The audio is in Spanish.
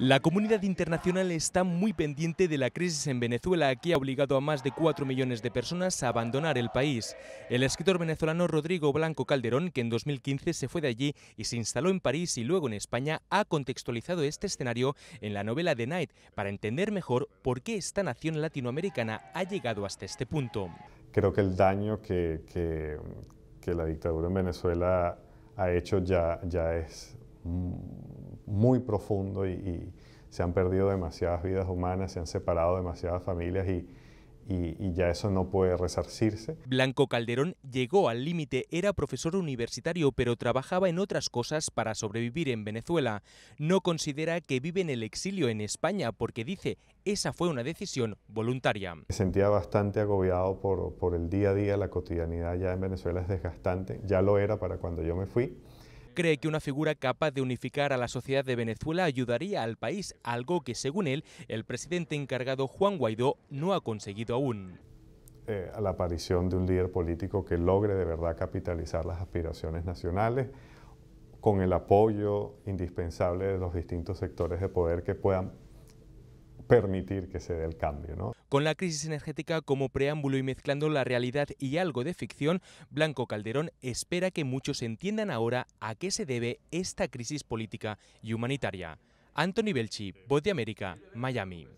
La comunidad internacional está muy pendiente de la crisis en Venezuela, que ha obligado a más de 4 millones de personas a abandonar el país. El escritor venezolano Rodrigo Blanco Calderón, que en 2015 se fue de allí y se instaló en París y luego en España, ha contextualizado este escenario en la novela The Night para entender mejor por qué esta nación latinoamericana ha llegado hasta este punto. Creo que el daño que, la dictadura en Venezuela ha hecho ya es muy profundo y, se han perdido demasiadas vidas humanas, se han separado demasiadas familias y, ya eso no puede resarcirse. Blanco Calderón llegó al límite, era profesor universitario, pero trabajaba en otras cosas para sobrevivir en Venezuela. No considera que vive en el exilio en España porque dice esa fue una decisión voluntaria. Me sentía bastante agobiado por, por el día a día, la cotidianidad ya en Venezuela es desgastante, ya lo era para cuando yo me fui. Cree que una figura capaz de unificar a la sociedad de Venezuela ayudaría al país, algo que según él, el presidente encargado Juan Guaidó no ha conseguido aún. Eh, a la aparición de un líder político que logre de verdad capitalizar las aspiraciones nacionales con el apoyo indispensable de los distintos sectores de poder que puedan permitir que se dé el cambio. Con la crisis energética como preámbulo y mezclando la realidad y algo de ficción, Blanco Calderón espera que muchos entiendan ahora a qué se debe esta crisis política y humanitaria. Anthony Belchi, Voz de América, Miami.